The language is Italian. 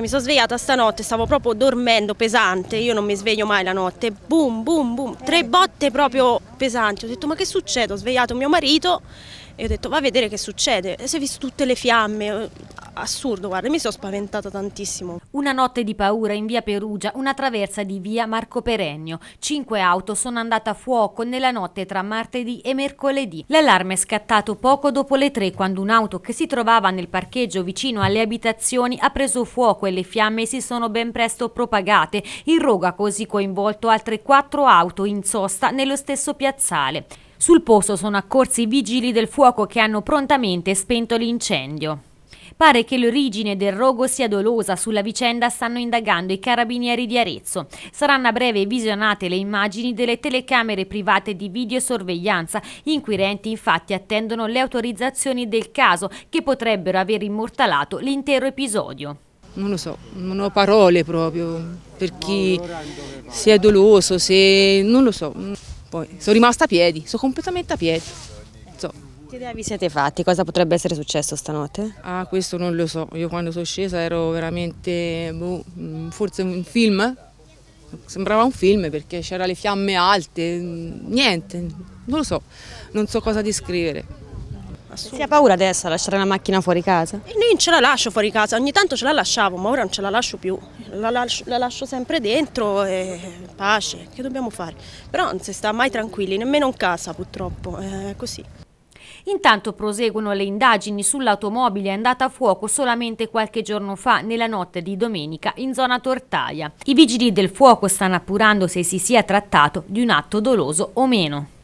mi sono svegliata stanotte, stavo proprio dormendo pesante, io non mi sveglio mai la notte, boom, boom, boom, tre botte proprio pesanti. Ho detto ma che succede? Ho svegliato mio marito e ho detto va a vedere che succede. E si è visto tutte le fiamme, assurdo, guarda, mi sono spaventata tantissimo. Una notte di paura in via Perugia, una traversa di via Marco Perennio. Cinque auto sono andate a fuoco nella notte tra martedì e mercoledì. L'allarme è scattato poco dopo le tre quando un'auto che si trovava nel parcheggio vicino alle abitazioni ha preso fuoco e le fiamme si sono ben presto propagate. Il rogo ha così coinvolto altre quattro auto in sosta nello stesso piazzale. Sul posto sono accorsi i vigili del fuoco che hanno prontamente spento l'incendio. Pare che l'origine del rogo sia dolosa, sulla vicenda stanno indagando i carabinieri di Arezzo. Saranno a breve visionate le immagini delle telecamere private di videosorveglianza. Gli inquirenti infatti attendono le autorizzazioni del caso che potrebbero aver immortalato l'intero episodio. Non lo so, non ho parole proprio per chi sia doloso, se non lo so. Poi sono rimasta a piedi, sono completamente a piedi. So. Che idea vi siete fatti? Cosa potrebbe essere successo stanotte? Ah, questo non lo so. Io quando sono scesa ero veramente, boh, mm, forse un film. Sembrava un film perché c'erano le fiamme alte, mm, niente, non lo so, non so cosa descrivere. Assurdo. Si ha paura adesso a lasciare la macchina fuori casa? E non ce la lascio fuori casa, ogni tanto ce la lasciavo, ma ora non ce la lascio più. La lascio, la lascio sempre dentro e pace, che dobbiamo fare? Però non si sta mai tranquilli, nemmeno in casa purtroppo, è così. Intanto proseguono le indagini sull'automobile andata a fuoco solamente qualche giorno fa, nella notte di domenica, in zona Tortaia. I vigili del fuoco stanno appurando se si sia trattato di un atto doloso o meno.